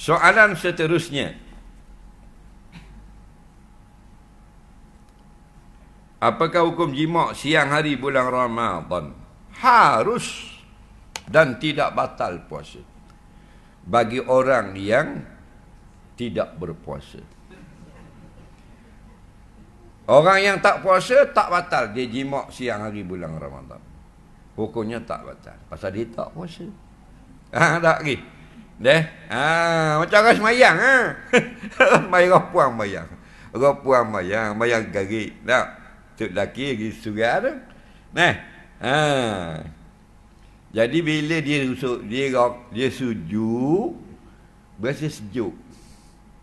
Soalan seterusnya Apakah hukum jimak siang hari bulan Ramadan harus dan tidak batal puasa bagi orang yang tidak berpuasa Orang yang tak puasa tak batal dia jimak siang hari bulan Ramadan hukumnya tak batal pasal dia tak puasa Ha tak lagi Deh. Ah, macam orang semayang ah. Mai roh puang mayang. Roh puang mayang, mayang garik. Tak. tu laki lagi surat tu. Nah. Ha. Jadi bila dia rusuk, dia rok, dia sujud, berasa sejuk.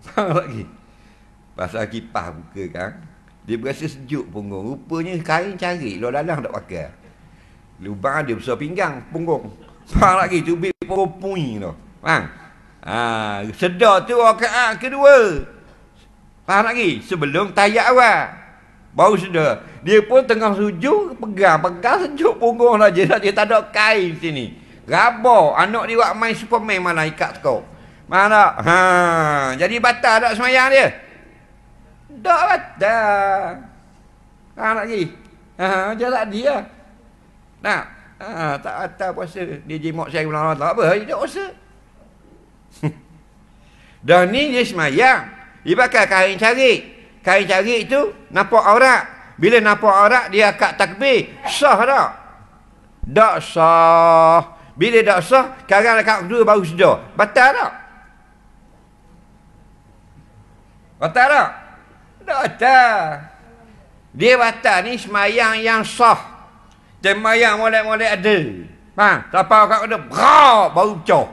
Faham lagi? Pasal kipas buka kan. Dia berasa sejuk punggung. Rupanya kain cari. Luar dalam tak pakai. Lubang dia besar pinggang. Punggung. Faham lagi? Cubit punggung puing tu. Faham? Ha, sedar tu rakaat ah, kedua. Faham lagi? Sebelum tayak awal. Baru sedar. Dia pun tengah sujud, pegang. Pegang sejuk punggung saja. Lah. Dia tak ada kain sini. Rabah. Anak dia buat main Superman mana ikat kau. Mana? Ha, jadi batal tak semayang dia? Tak batal. Faham lagi? Ha, macam tadi lah. Nak? Ha, tak atas puasa. Dia jimat saya pulang-pulang. Tak apa. Dia tak usah. Dah ni dia semayang. Dia bakal kain cari. Kain cari itu nampak aurat. Bila nampak aurat dia akan takbir. Sah tak? Tak sah. Bila tak sah, sekarang dekat kedua baru sedar. Batal tak? Batal tak? Tak batal. Dia batal ni semayang yang sah. Semayang molek-molek ada. Ha, tak apa kat kedua, baru pecah.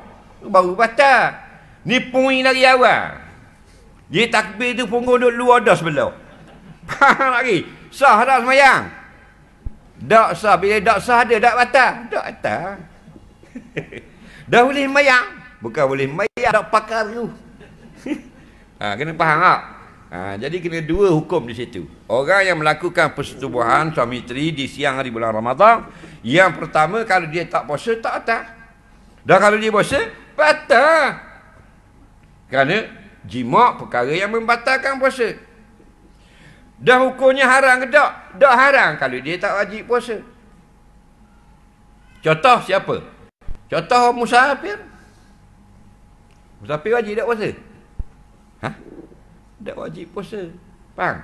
Baru batal. Ni pungi lagi awal. Dia takbir tu punggung duduk luar dah sebelah. Faham lagi? Sah dah semayang. Tak sah. Bila tak sah dia, tak batal. Tak batal. dah boleh semayang. Bukan boleh semayang, tak pakar tu. ha, kena faham tak? Ha, jadi kena dua hukum di situ. Orang yang melakukan persetubuhan suami isteri di siang hari bulan Ramadhan. Yang pertama, kalau dia tak puasa, tak batal. Dan kalau dia puasa, batal. Kerana jimak perkara yang membatalkan puasa. Dah hukumnya haram ke tak? Tak haram kalau dia tak wajib puasa. Contoh siapa? Contoh orang musafir. Musafir wajib tak puasa? Ha? Tak wajib puasa. Faham?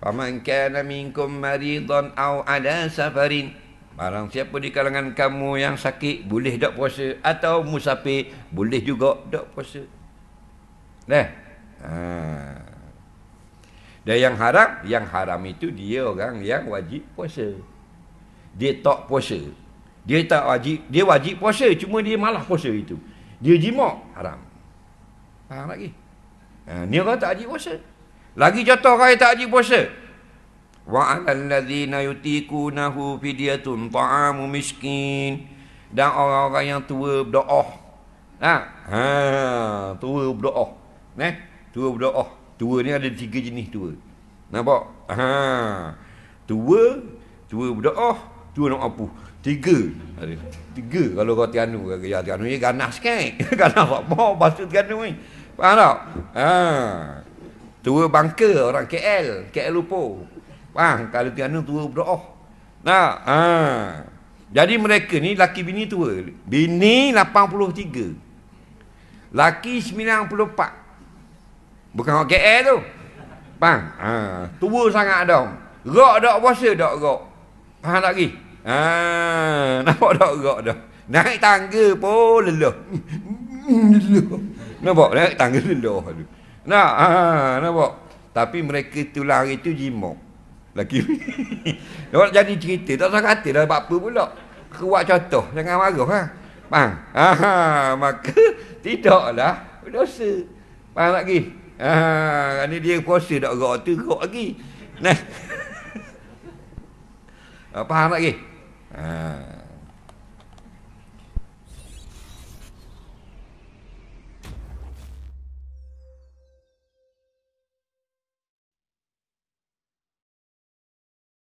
Faman kana minkum maridun au ala safarin. Barang siapa di kalangan kamu yang sakit boleh dak puasa atau musafir boleh juga dak puasa. Nah. Ha. Dan yang haram, yang haram itu dia orang yang wajib puasa. Dia tak puasa. Dia tak wajib, dia wajib puasa cuma dia malah puasa itu. Dia jima haram. Faham lagi? Ha, ni orang tak wajib puasa. Lagi contoh orang yang tak wajib puasa. وعلى الذين يتيكونه فدية طعام مسكين dan orang-orang yang tua berdoa. Ha, ha, tua berdoa. Neh, tua berdoa. Tua ni ada tiga jenis tua. Nampak? Ha. Tua, tua berdoa, tua nak apa? Tiga. Ada. Tiga kalau kau tianu, ya tianu ni ganas kan? sikit. ganas apa? Bahasa tianu ni. Faham tak? Ha. Tua bangka orang KL, KL lupa. Ah, kalau tiada tua berdoa. Oh. Nah, ah. Jadi mereka ni laki bini tua. Bini 83. Laki 94. Bukan orang KL tu. Bang, ah, tua sangat dong. Rok dok puasa dok rok. Faham tak lagi? Ah, ha, nampak dok rok dok, Naik tangga pun leluh. leluh. Nampak naik tangga leluh tu. Nah, ah, nampak. Tapi mereka itulah hari tu jimok. Laki bini. Lepas jadi cerita, tak sangka hati dah apa pula. Keluar contoh, jangan marah ha. Faham? Aha, maka tidaklah dosa. Faham tak lagi? Ha, ini dia puasa tak gerak tu, gerak lagi. Faham tak lagi? Ha.